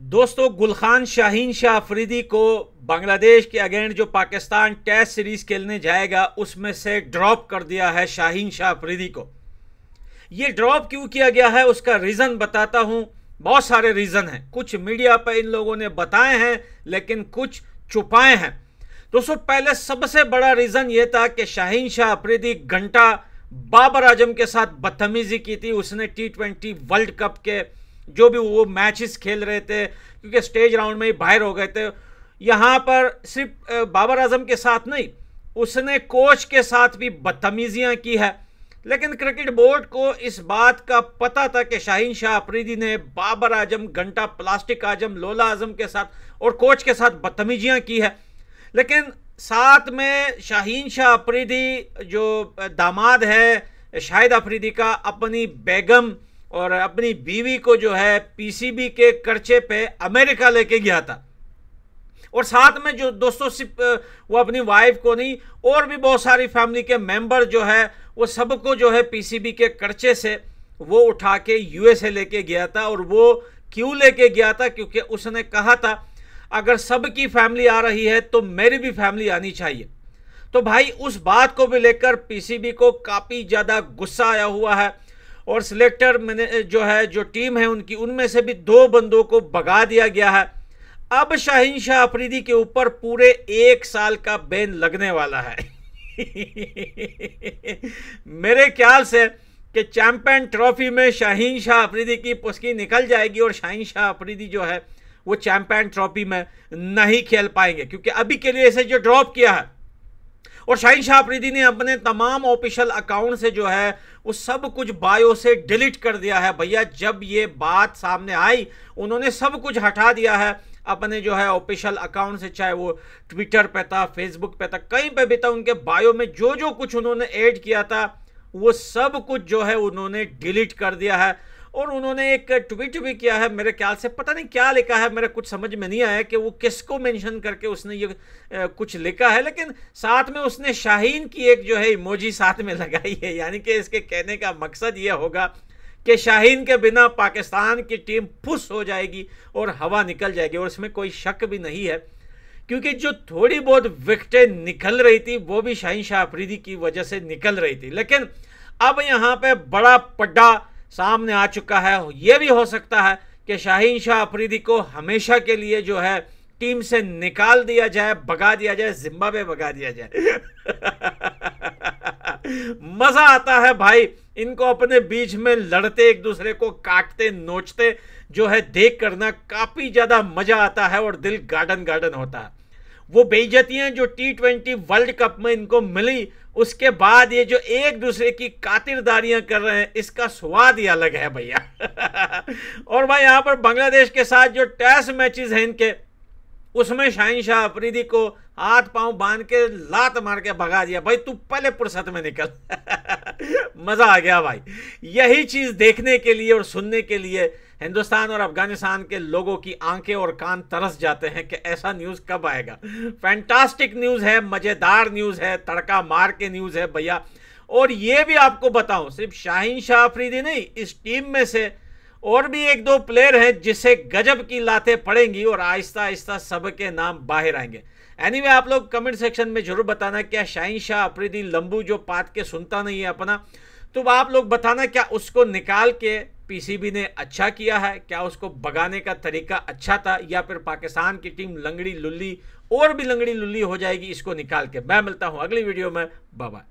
दोस्तों गुलखान शाहीन शाह अफरीदी को बांग्लादेश के अगेंस्ट जो पाकिस्तान टेस्ट सीरीज खेलने जाएगा उसमें से ड्रॉप कर दिया है शाहीन शाह अफरीदी को ये ड्रॉप क्यों किया गया है उसका रीज़न बताता हूँ बहुत सारे रीज़न हैं कुछ मीडिया पर इन लोगों ने बताए हैं लेकिन कुछ छुपाए हैं दोस्तों पहले सबसे बड़ा रीज़न ये था कि शाहीन शाह अफरीदी घंटा बाबर आजम के साथ बदतमीजी की थी उसने टी ट्वेंटी वर्ल्ड कप के जो भी वो मैचेस खेल रहे थे क्योंकि स्टेज राउंड में ही बाहर हो गए थे यहाँ पर सिर्फ बाबर आजम के साथ नहीं उसने कोच के साथ भी बदतमीजियाँ की है लेकिन क्रिकेट बोर्ड को इस बात का पता था कि शाहीन शाह अफरीदी ने बाबर आजम घंटा प्लास्टिक आजम लोला आजम के साथ और कोच के साथ बदतमीजियाँ की है लेकिन साथ में शाहीन शाह अफरीदी जो दामाद है शाहिद अफरीदी का अपनी बेगम और अपनी बीवी को जो है पीसीबी के कर्चे पे अमेरिका लेके गया था और साथ में जो दोस्तों सिर्फ वो अपनी वाइफ को नहीं और भी बहुत सारी फैमिली के मेंबर जो है वो सबको जो है पीसीबी के कर्चे से वो उठा के यूएसए लेके गया था और वो क्यों लेके गया था क्योंकि उसने कहा था अगर सबकी फैमिली आ रही है तो मेरी भी फैमिली आनी चाहिए तो भाई उस बात को भी लेकर पीसीबी को काफ़ी ज़्यादा गुस्सा आया हुआ है और सिलेक्टर मैंने जो है जो टीम है उनकी उनमें से भी दो बंदों को भगा दिया गया है अब शाहिन शाह अफरीदी के ऊपर पूरे एक साल का बैन लगने वाला है मेरे ख्याल से कि चैंपियन ट्रॉफी में शाहीन शाह अफरीदी की पुस्की निकल जाएगी और शाहीन शाह अफरीदी जो है वो चैंपियन ट्रॉफी में नहीं खेल पाएंगे क्योंकि अभी के लिए इसे जो ड्रॉप किया है और शाहिन शाह अफरीदी ने अपने तमाम ऑफिशियल अकाउंट से जो है वो सब कुछ बायो से डिलीट कर दिया है भैया जब ये बात सामने आई उन्होंने सब कुछ हटा दिया है अपने जो है ऑफिशियल अकाउंट से चाहे वो ट्विटर पे था फेसबुक पे था कहीं पे भी था उनके बायो में जो जो कुछ उन्होंने ऐड किया था वो सब कुछ जो है उन्होंने डिलीट कर दिया है और उन्होंने एक ट्वीट भी किया है मेरे ख्याल से पता नहीं क्या लिखा है मेरा कुछ समझ में नहीं आया कि वो किसको मेंशन करके उसने ये कुछ लिखा है लेकिन साथ में उसने शाहीन की एक जो है इमोजी साथ में लगाई है यानी कि इसके कहने का मकसद ये होगा कि शाहीन के बिना पाकिस्तान की टीम फुस हो जाएगी और हवा निकल जाएगी और इसमें कोई शक भी नहीं है क्योंकि जो थोड़ी बहुत विकटें निकल रही थी वो भी शाहीन शाह अफरीदी की वजह से निकल रही थी लेकिन अब यहाँ पे बड़ा पड्डा सामने आ चुका है ये भी हो सकता है कि शाहीन शाह अफरीदी को हमेशा के लिए जो है टीम से निकाल दिया जाए भगा दिया जाए जिम्बाब्वे भगा दिया जाए मजा आता है भाई इनको अपने बीच में लड़ते एक दूसरे को काटते नोचते जो है देख करना काफी ज्यादा मजा आता है और दिल गार्डन गार्डन होता है वो बेइज्जतियां जो टी ट्वेंटी वर्ल्ड कप में इनको मिली उसके बाद ये जो एक दूसरे की कातिरदारियां कर रहे हैं इसका स्वाद ही अलग है भैया और भाई यहाँ पर बांग्लादेश के साथ जो टेस्ट मैचेस हैं इनके उसमें शाहिन शाह अफरीदी को हाथ पांव बांध के लात मार के भगा दिया भाई तू पहले फुर्सत में निकल मज़ा आ गया भाई यही चीज़ देखने के लिए और सुनने के लिए हिंदुस्तान और अफगानिस्तान के लोगों की आंखें और कान तरस जाते हैं कि ऐसा न्यूज़ कब आएगा फैंटास्टिक न्यूज़ है मज़ेदार न्यूज़ है तड़का मार के न्यूज़ है भैया और ये भी आपको बताऊं सिर्फ शाहीन शाह अफरीदी नहीं इस टीम में से और भी एक दो प्लेयर हैं जिसे गजब की लातें पड़ेंगी और आहिस्ता आहिस्ता सब के नाम बाहर आएंगे एनी anyway, आप लोग कमेंट सेक्शन में जरूर बताना क्या शाहीन शाह अफरीदी लंबू जो पात के सुनता नहीं है अपना तो आप लोग बताना क्या उसको निकाल के पीसीबी ने अच्छा किया है क्या उसको बगाने का तरीका अच्छा था या फिर पाकिस्तान की टीम लंगड़ी लुल्ली और भी लंगड़ी लुल्ली हो जाएगी इसको निकाल के मैं मिलता हूं अगली वीडियो में बाबा